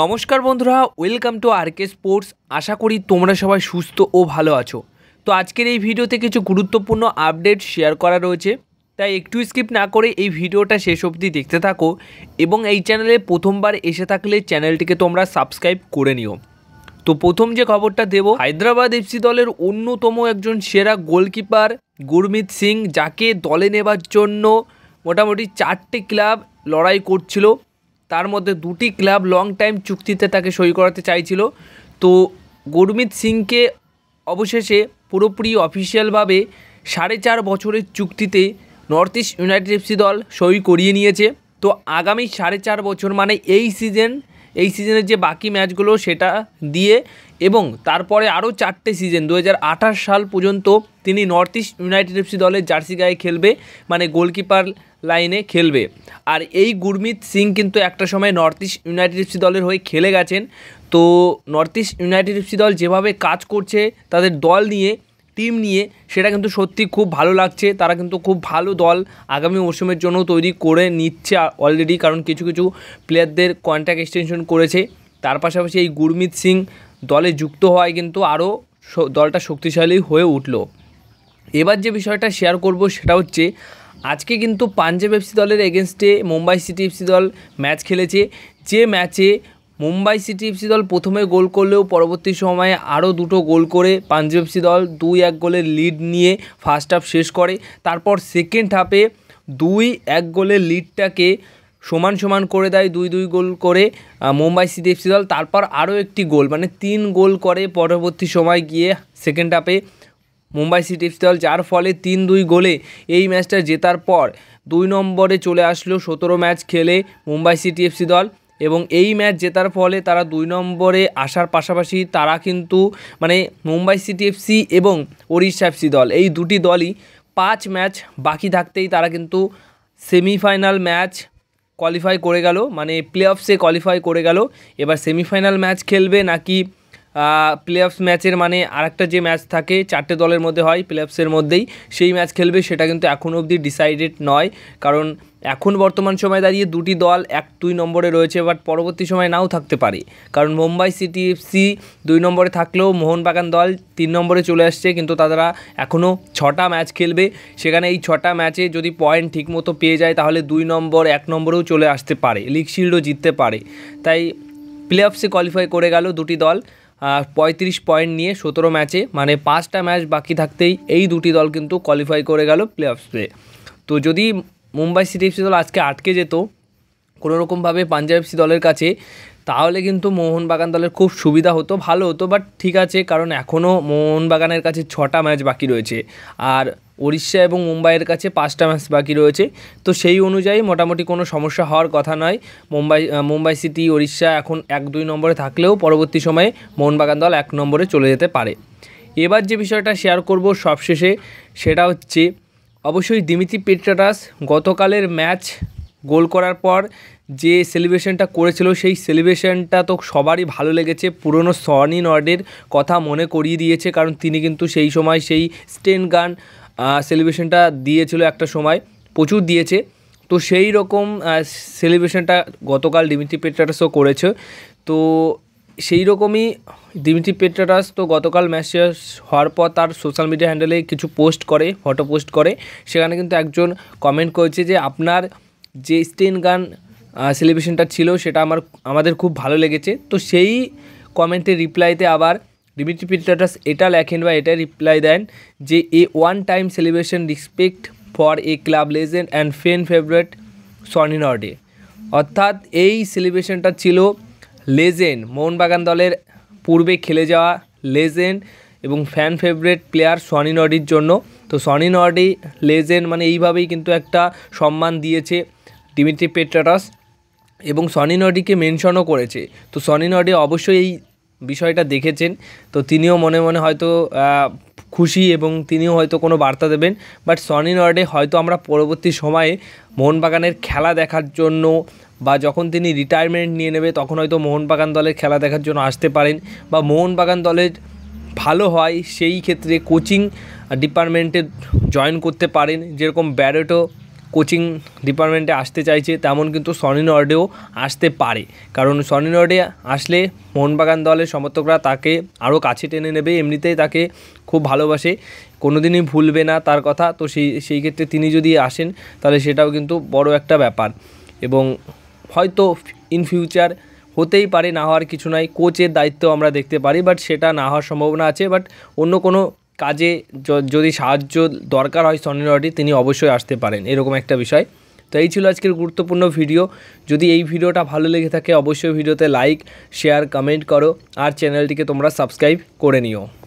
নমস্কার বন্ধুরা welcome to RK sports আশা করি তোমরা সবাই সুস্থ ও ভালো আছো তো আজকের এই ভিডিওতে কিছু গুরুত্বপূর্ণ আপডেট শেয়ার করা রয়েছে তাই একটু স্কিপ না করে এই ভিডিওটা শেষ অবধি দেখতে থাকো এবং এই চ্যানেলে প্রথমবার এসে থাকলে চ্যানেলটিকে তোমরা সাবস্ক্রাইব করে নিও তো প্রথম যে খবরটা দেব হায়দ্রাবাদ এফসি দলের অন্যতম একজন সেরা গোলকিপার গুরমিত সিং যাকে দলে নেবার জন্য মোটামুটি চারটে ক্লাব লড়াই করছিল তার মধ্যে দুটি ক্লাব লং টাইম চুক্তিতে তাকে সই করাতে চাইছিল তো গুরমিত সিংকে অবশেষে পুরোপুরি অফিসিয়ালভাবে সাড়ে চার বছরের চুক্তিতে নর্থ ইস্ট ইউনাইটেড এফসি দল সই করিয়ে নিয়েছে তো আগামী সাড়ে চার বছর মানে এই সিজন এই সিজনের যে বাকি ম্যাচগুলো সেটা দিয়ে এবং তারপরে আরও চারটে সিজন দু সাল পর্যন্ত তিনি নর্থ ইস্ট ইউনাইটেড এফসি দলের জার্সি গায়ে খেলবে মানে গোলকিপার লাইনে খেলবে আর এই গুরমিত সিং কিন্তু একটা সময় নর্থ ইস্ট ইউনাইটেড এফসি দলের হয়ে খেলে গেছেন তো নর্থ ইস্ট ইউনাইটেড এফসি দল যেভাবে কাজ করছে তাদের দল নিয়ে টিম নিয়ে সেটা কিন্তু সত্যি খুব ভালো লাগছে তারা কিন্তু খুব ভালো দল আগামী মরশুমের জন্য তৈরি করে নিচ্ছে অলরেডি কারণ কিছু কিছু প্লেয়ারদের কন্ট্যাক্ট এক্সটেনশন করেছে তার পাশাপাশি এই গুরমিত সিং দলে যুক্ত হওয়ায় কিন্তু আরও দলটা শক্তিশালী হয়ে উঠল এবার যে বিষয়টা শেয়ার করব সেটা হচ্ছে আজকে কিন্তু পাঞ্জাব এফসি দলের এগেনস্টে মুম্বাই সিটি এফসি দল ম্যাচ খেলেছে যে ম্যাচে মুম্বাই সিটি এফসি দল প্রথমে গোল করলেও পরবর্তী সময়ে আরও দুটো গোল করে পাঞ্জাব এফসি দল দুই এক গোলের লিড নিয়ে ফার্স্ট হাফ শেষ করে তারপর সেকেন্ড হাফে দুই এক গোলের লিডটাকে সমান সমান করে দেয় দুই দুই গোল করে মুম্বাই সিটি এফসি দল তারপর আরও একটি গোল মানে তিন গোল করে পরবর্তী সময় গিয়ে সেকেন্ড হাফে মুম্বাই সিটি এফসি দল যার ফলে তিন দুই গোলে এই ম্যাচটা জেতার পর দুই নম্বরে চলে আসলো সতেরো ম্যাচ খেলে মুম্বাই সিটি এফসি দল এবং এই ম্যাচ জেতার ফলে তারা দুই নম্বরে আসার পাশাপাশি তারা কিন্তু মানে মুম্বাই সিটি এফসি এবং ওড়িশা এফসি দল এই দুটি দলই পাঁচ ম্যাচ বাকি থাকতেই তারা কিন্তু সেমিফাইনাল ম্যাচ কোয়ালিফাই করে গেল মানে প্লে অফসে কোয়ালিফাই করে গেল এবার সেমিফাইনাল ম্যাচ খেলবে নাকি প্লে অফস ম্যাচের মানে আরেকটা যে ম্যাচ থাকে চারটে দলের মধ্যে হয় প্লে অফসের মধ্যেই সেই ম্যাচ খেলবে সেটা কিন্তু এখনও অবধি ডিসাইডেড নয় কারণ এখন বর্তমান সময়ে দাঁড়িয়ে দুটি দল এক দুই নম্বরে রয়েছে বাট পরবর্তী সময় নাও থাকতে পারে কারণ মুম্বাই সিটি এফসি দুই নম্বরে থাকলেও মোহনবাগান দল তিন নম্বরে চলে আসছে কিন্তু তারা এখনও ছটা ম্যাচ খেলবে সেখানে এই ছটা ম্যাচে যদি পয়েন্ট ঠিকমতো পেয়ে যায় তাহলে দুই নম্বর এক নম্বরেও চলে আসতে পারে লিগ শিল্ডও জিততে পারে তাই প্লে অফসে কোয়ালিফাই করে গেল দুটি দল পঁয়ত্রিশ পয়েন্ট নিয়ে সতেরো ম্যাচে মানে পাঁচটা ম্যাচ বাকি থাকতেই এই দুটি দল কিন্তু কোয়ালিফাই করে গেল প্লে অফসে তো যদি মুম্বাই সিটি এফসি দল আজকে আটকে যেত কোনোরকমভাবে পাঞ্জাব এফসি দলের কাছে তাহলে কিন্তু মোহনবাগান দলের খুব সুবিধা হতো ভালো হতো বাট ঠিক আছে কারণ এখনও মোহনবাগানের কাছে ছটা ম্যাচ বাকি রয়েছে আর উড়িষ্যা এবং মুম্বাইয়ের কাছে পাঁচটা ম্যাচ বাকি রয়েছে তো সেই অনুযায়ী মোটামুটি কোনো সমস্যা হওয়ার কথা নয় মুম্বাই মুম্বাই সিটি উড়িষ্যা এখন এক দুই নম্বরে থাকলেও পরবর্তী সময়ে মোহনবাগান দল এক নম্বরে চলে যেতে পারে এবার যে বিষয়টা শেয়ার করব সবশেষে সেটা হচ্ছে অবশ্যই দিমিতি পেট্রাটাস গতকালের ম্যাচ গোল করার পর যে সেলিব্রেশনটা করেছিল সেই সেলিব্রেশনটা তো সবারই ভালো লেগেছে পুরনো সনি নর্ডের কথা মনে করিয়ে দিয়েছে কারণ তিনি কিন্তু সেই সময় সেই স্টেন গান সেলিব্রেশনটা দিয়েছিল একটা সময় প্রচুর দিয়েছে তো সেই রকম সেলিব্রেশনটা গতকাল ডিমিটি পেট্রাটাসও করেছে তো সেই রকমই দিমিত্রি পেট্রাটাস তো গতকাল ম্যাচ শেষ হওয়ার পর তার সোশ্যাল মিডিয়া হ্যান্ডেলে কিছু পোস্ট করে ফটো পোস্ট করে সেখানে কিন্তু একজন কমেন্ট করেছে যে আপনার যে স্টেন গান সেলিব্রেশনটা ছিল সেটা আমার আমাদের খুব ভালো লেগেছে তো সেই কমেন্টের রিপ্লাইতে আবার ডিমিটি পেট্রাটাস এটা লেখেন বা এটা রিপ্লাই দেন যে a one time celebration respect for a club legend and fan favourite Sony Norde অর্থাৎ এই সেলিব্রেশনটা ছিল লেজেন্ড মোহনবাগান দলের পূর্বে খেলে যাওয়া লেজেন্ড এবং ফ্যান ফেভারেট প্লেয়ার সনি নডির জন্য তো সনি নডি লেজেন্ড মানে এইভাবেই কিন্তু একটা সম্মান দিয়েছে ডিমিত্রি পেট্রাটাস এবং সনি নডিকে মেনশনও করেছে তো সনি নডি অবশ্যই এই বিষয়টা দেখেছেন তো তিনিও মনে মনে হয়তো খুশি এবং তিনিও হয়তো কোনো বার্তা দেবেন বাট সনি নর্ডে হয়তো আমরা পরবর্তী সময়ে মোহনবাগানের খেলা দেখার জন্য বা যখন তিনি রিটায়ারমেন্ট নিয়ে নেবে তখন হয়তো মোহনবাগান দলের খেলা দেখার জন্য আসতে পারেন বা মোহনবাগান দলের ভালো হয় সেই ক্ষেত্রে কোচিং ডিপার্টমেন্টে জয়েন করতে পারেন যেরকম ব্যারেটো কোচিং ডিপার্টমেন্টে আসতে চাইছে তেমন কিন্তু সনি নর্ডেও আসতে পারে কারণ সনি নর্ডে আসলে মোহনবাগান দলের সমর্থকরা তাকে আরও কাছে টেনে নেবে এমনিতেই তাকে খুব ভালোবাসে কোনোদিনই ভুলবে না তার কথা তো সেই সেই ক্ষেত্রে তিনি যদি আসেন তাহলে সেটাও কিন্তু বড় একটা ব্যাপার এবং হয়তো ইন ফিউচার হতেই পারে না হওয়ার কিছু নয় কোচের দায়িত্ব আমরা দেখতে পারি বাট সেটা না হওয়ার সম্ভাবনা আছে বাট অন্য কোনো কাজে যদি সাহায্য দরকার হয় সনি রডি তিনি অবশ্যই আসতে পারেন এরকম একটা বিষয় তো এই ছিল আজকের গুরুত্বপূর্ণ ভিডিও যদি এই ভিডিওটা ভালো লেগে থাকে অবশ্যই ভিডিওতে লাইক শেয়ার কমেন্ট করো আর চ্যানেলটিকে তোমরা সাবস্ক্রাইব করে নিও